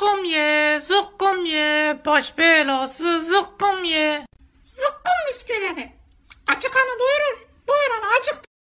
zıkkum ye, zıkkum ye, baş belası zıkkum.